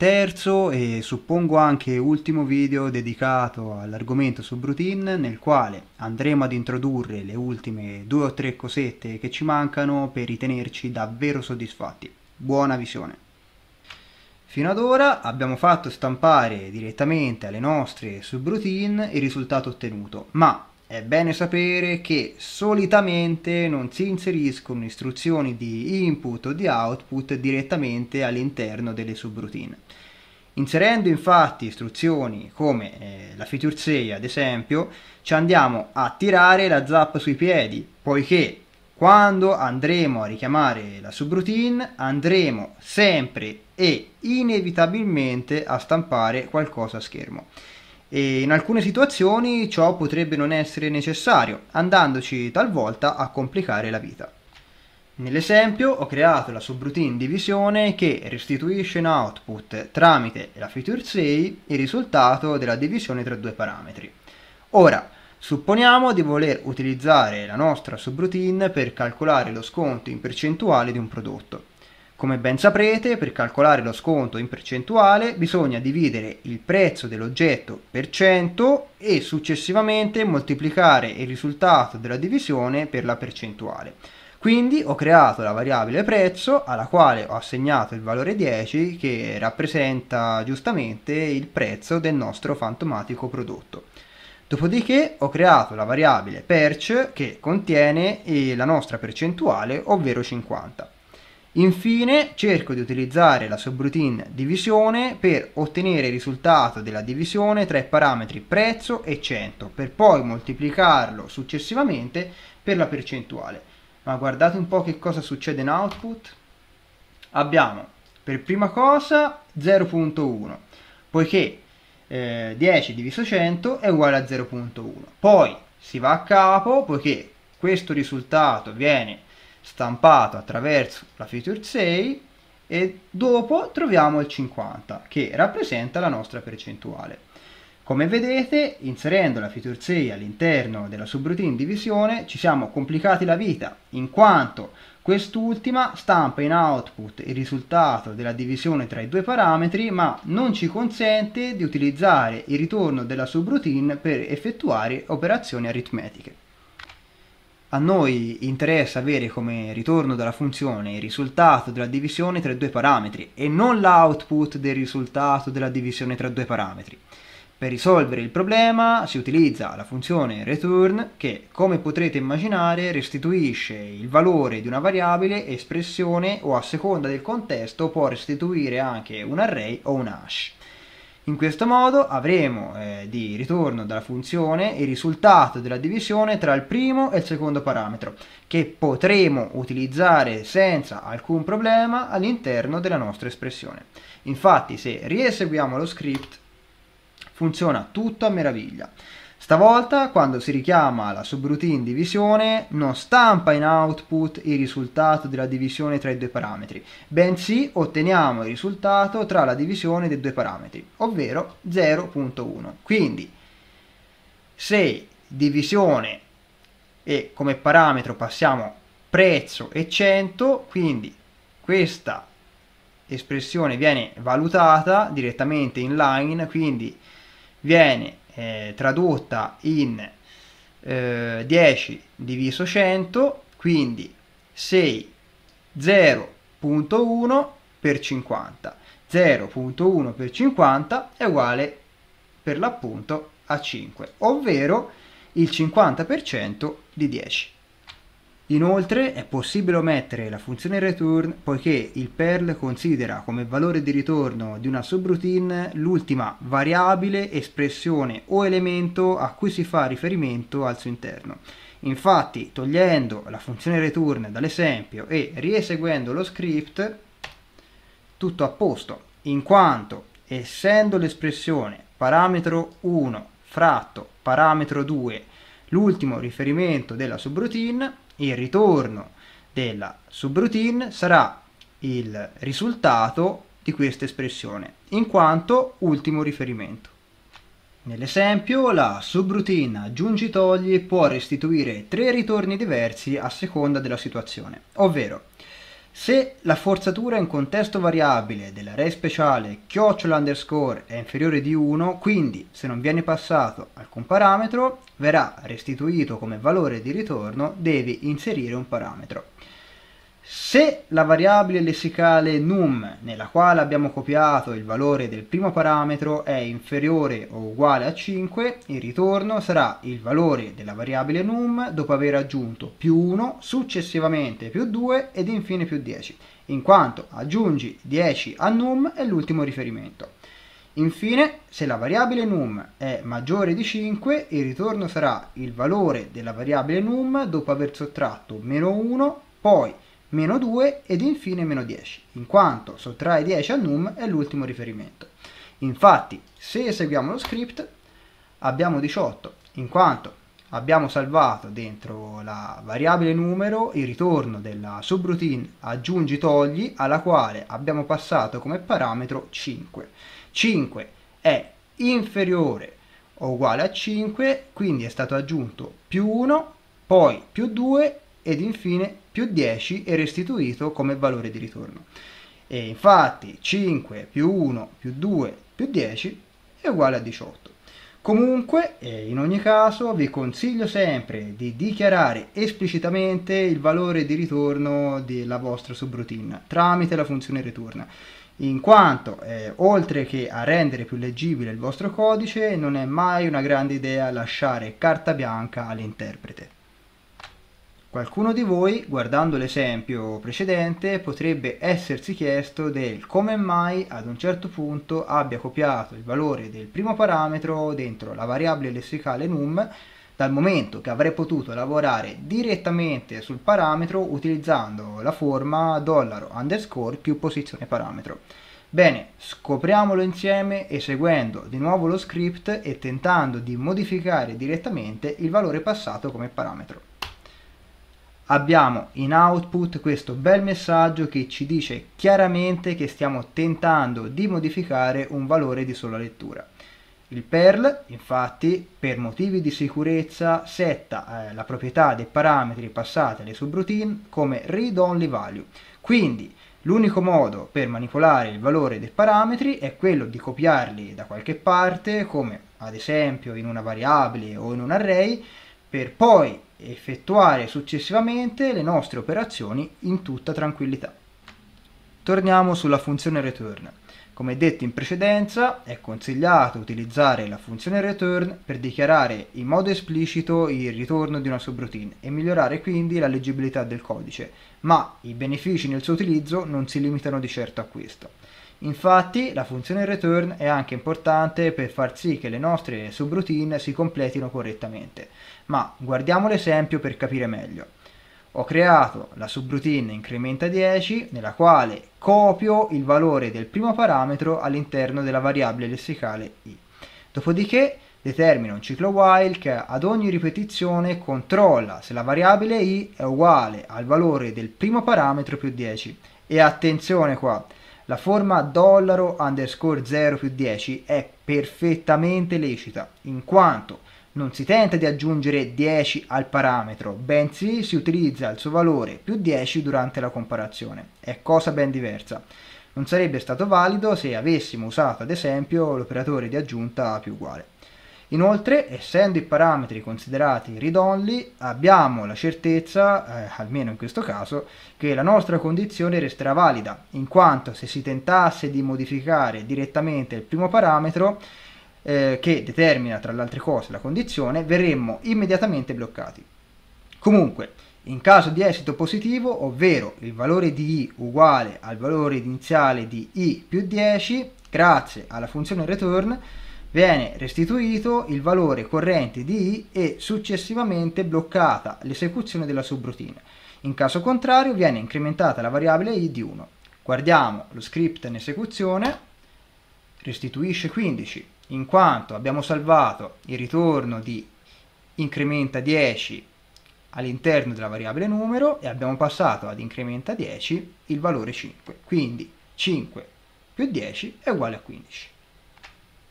terzo e suppongo anche ultimo video dedicato all'argomento su Brutin nel quale andremo ad introdurre le ultime due o tre cosette che ci mancano per ritenerci davvero soddisfatti. Buona visione! Fino ad ora abbiamo fatto stampare direttamente alle nostre subroutine il risultato ottenuto, ma è bene sapere che solitamente non si inseriscono istruzioni di input o di output direttamente all'interno delle subroutine. Inserendo infatti istruzioni come eh, la feature 6 ad esempio, ci andiamo a tirare la zappa sui piedi, poiché quando andremo a richiamare la subroutine andremo sempre e inevitabilmente a stampare qualcosa a schermo e in alcune situazioni ciò potrebbe non essere necessario, andandoci talvolta a complicare la vita. Nell'esempio ho creato la subroutine divisione che restituisce in output tramite la feature 6 il risultato della divisione tra due parametri. Ora, supponiamo di voler utilizzare la nostra subroutine per calcolare lo sconto in percentuale di un prodotto. Come ben saprete, per calcolare lo sconto in percentuale bisogna dividere il prezzo dell'oggetto per 100 e successivamente moltiplicare il risultato della divisione per la percentuale. Quindi ho creato la variabile prezzo alla quale ho assegnato il valore 10 che rappresenta giustamente il prezzo del nostro fantomatico prodotto. Dopodiché ho creato la variabile perch che contiene eh, la nostra percentuale ovvero 50. Infine cerco di utilizzare la subroutine divisione per ottenere il risultato della divisione tra i parametri prezzo e 100 per poi moltiplicarlo successivamente per la percentuale. Ma guardate un po' che cosa succede in output. Abbiamo per prima cosa 0.1 poiché eh, 10 diviso 100 è uguale a 0.1. Poi si va a capo poiché questo risultato viene stampato attraverso la feature 6 e dopo troviamo il 50 che rappresenta la nostra percentuale. Come vedete, inserendo la feature 6 all'interno della subroutine divisione ci siamo complicati la vita, in quanto quest'ultima stampa in output il risultato della divisione tra i due parametri, ma non ci consente di utilizzare il ritorno della subroutine per effettuare operazioni aritmetiche. A noi interessa avere come ritorno dalla funzione il risultato della divisione tra due parametri e non l'output del risultato della divisione tra due parametri. Per risolvere il problema si utilizza la funzione return che, come potrete immaginare, restituisce il valore di una variabile, espressione o a seconda del contesto può restituire anche un array o un hash. In questo modo avremo eh, di ritorno dalla funzione il risultato della divisione tra il primo e il secondo parametro, che potremo utilizzare senza alcun problema all'interno della nostra espressione. Infatti se rieseguiamo lo script funziona tutto a meraviglia. Stavolta quando si richiama la subroutine divisione non stampa in output il risultato della divisione tra i due parametri, bensì otteniamo il risultato tra la divisione dei due parametri, ovvero 0.1. Quindi se divisione e come parametro passiamo prezzo e 100, quindi questa espressione viene valutata direttamente in line, quindi viene eh, tradotta in eh, 10 diviso 100, quindi 6 0.1 per 50. 0.1 per 50 è uguale per l'appunto a 5, ovvero il 50% di 10. Inoltre è possibile omettere la funzione return poiché il Perl considera come valore di ritorno di una subroutine l'ultima variabile, espressione o elemento a cui si fa riferimento al suo interno. Infatti, togliendo la funzione return dall'esempio e rieseguendo lo script, tutto a posto, in quanto essendo l'espressione parametro 1 fratto parametro 2 l'ultimo riferimento della subroutine, il ritorno della subroutine sarà il risultato di questa espressione, in quanto ultimo riferimento. Nell'esempio la subroutine aggiungi togli può restituire tre ritorni diversi a seconda della situazione, ovvero se la forzatura in contesto variabile dell'array speciale chiocciola underscore è inferiore di 1, quindi se non viene passato alcun parametro, verrà restituito come valore di ritorno, devi inserire un parametro. Se la variabile lessicale num, nella quale abbiamo copiato il valore del primo parametro, è inferiore o uguale a 5, il ritorno sarà il valore della variabile num dopo aver aggiunto più 1, successivamente più 2 ed infine più 10, in quanto aggiungi 10 a num è l'ultimo riferimento. Infine, se la variabile num è maggiore di 5, il ritorno sarà il valore della variabile num dopo aver sottratto meno 1, poi meno 2 ed infine meno 10, in quanto sottrae 10 al num è l'ultimo riferimento. Infatti, se eseguiamo lo script, abbiamo 18, in quanto abbiamo salvato dentro la variabile numero il ritorno della subroutine aggiungi togli alla quale abbiamo passato come parametro 5. 5 è inferiore o uguale a 5, quindi è stato aggiunto più 1, poi più 2 ed infine più 10 è restituito come valore di ritorno. E infatti 5 più 1 più 2 più 10 è uguale a 18. Comunque, in ogni caso, vi consiglio sempre di dichiarare esplicitamente il valore di ritorno della vostra subroutine tramite la funzione return, in quanto, eh, oltre che a rendere più leggibile il vostro codice, non è mai una grande idea lasciare carta bianca all'interprete. Qualcuno di voi, guardando l'esempio precedente, potrebbe essersi chiesto del come mai ad un certo punto abbia copiato il valore del primo parametro dentro la variabile lessicale num dal momento che avrei potuto lavorare direttamente sul parametro utilizzando la forma underscore più posizione parametro. Bene, scopriamolo insieme eseguendo di nuovo lo script e tentando di modificare direttamente il valore passato come parametro abbiamo in output questo bel messaggio che ci dice chiaramente che stiamo tentando di modificare un valore di sola lettura. Il Perl, infatti, per motivi di sicurezza, setta eh, la proprietà dei parametri passati alle subroutine come read-only value. Quindi, l'unico modo per manipolare il valore dei parametri è quello di copiarli da qualche parte, come ad esempio in una variabile o in un array, per poi effettuare successivamente le nostre operazioni in tutta tranquillità. Torniamo sulla funzione return. Come detto in precedenza, è consigliato utilizzare la funzione return per dichiarare in modo esplicito il ritorno di una subroutine e migliorare quindi la leggibilità del codice, ma i benefici nel suo utilizzo non si limitano di certo a questo. Infatti la funzione return è anche importante per far sì che le nostre subroutine si completino correttamente, ma guardiamo l'esempio per capire meglio. Ho creato la subroutine incrementa 10 nella quale copio il valore del primo parametro all'interno della variabile lessicale i. Dopodiché determino un ciclo while che ad ogni ripetizione controlla se la variabile i è uguale al valore del primo parametro più 10. E attenzione qua, la forma underscore 0 più 10 è perfettamente lecita, in quanto non si tenta di aggiungere 10 al parametro, bensì si utilizza il suo valore più 10 durante la comparazione. È cosa ben diversa. Non sarebbe stato valido se avessimo usato ad esempio l'operatore di aggiunta più uguale. Inoltre, essendo i parametri considerati read abbiamo la certezza, eh, almeno in questo caso, che la nostra condizione resterà valida, in quanto se si tentasse di modificare direttamente il primo parametro, eh, che determina tra le altre cose la condizione, verremmo immediatamente bloccati. Comunque, in caso di esito positivo, ovvero il valore di i uguale al valore iniziale di i più 10, grazie alla funzione return, viene restituito il valore corrente di i e successivamente bloccata l'esecuzione della subroutine. In caso contrario viene incrementata la variabile i di 1. Guardiamo lo script in esecuzione, restituisce 15 in quanto abbiamo salvato il ritorno di incrementa 10 all'interno della variabile numero e abbiamo passato ad incrementa 10 il valore 5. Quindi 5 più 10 è uguale a 15.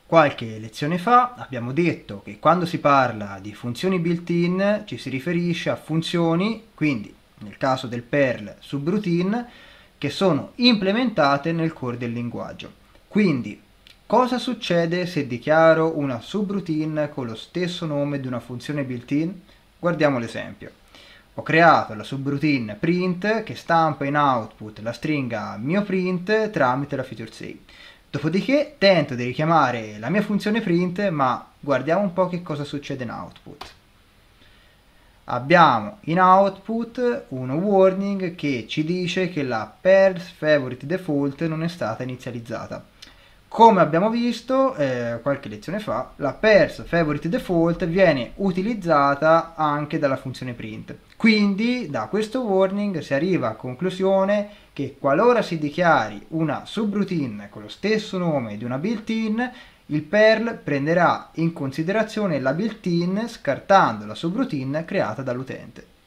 Qualche lezione fa abbiamo detto che quando si parla di funzioni built-in ci si riferisce a funzioni, quindi nel caso del Perl subroutine, che sono implementate nel core del linguaggio. Quindi Cosa succede se dichiaro una subroutine con lo stesso nome di una funzione built-in? Guardiamo l'esempio. Ho creato la subroutine print che stampa in output la stringa mio print tramite la feature 6. Dopodiché tento di richiamare la mia funzione print, ma guardiamo un po' che cosa succede in output. Abbiamo in output un warning che ci dice che la pairs favorite default non è stata inizializzata. Come abbiamo visto eh, qualche lezione fa, la pers favorite default viene utilizzata anche dalla funzione print. Quindi da questo warning si arriva a conclusione che qualora si dichiari una subroutine con lo stesso nome di una built-in, il Perl prenderà in considerazione la built-in scartando la subroutine creata dall'utente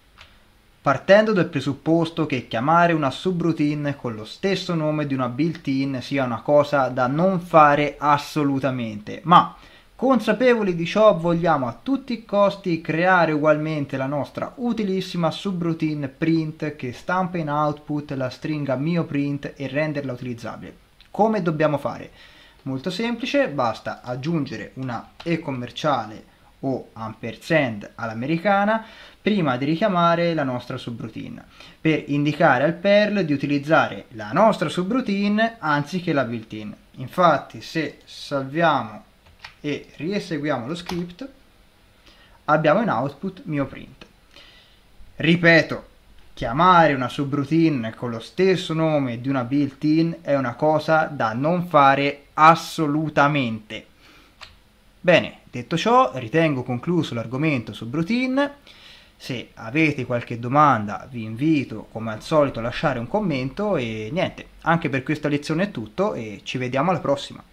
partendo dal presupposto che chiamare una subroutine con lo stesso nome di una built-in sia una cosa da non fare assolutamente, ma consapevoli di ciò vogliamo a tutti i costi creare ugualmente la nostra utilissima subroutine print che stampa in output la stringa mio print e renderla utilizzabile. Come dobbiamo fare? Molto semplice, basta aggiungere una e commerciale o ampersand all'americana prima di richiamare la nostra subroutine per indicare al Perl di utilizzare la nostra subroutine anziché la built-in. Infatti se salviamo e rieseguiamo lo script abbiamo in output mio print. Ripeto, chiamare una subroutine con lo stesso nome di una built-in è una cosa da non fare assolutamente. Bene, Detto ciò, ritengo concluso l'argomento su Brutin. Se avete qualche domanda vi invito come al solito a lasciare un commento e niente, anche per questa lezione è tutto e ci vediamo alla prossima.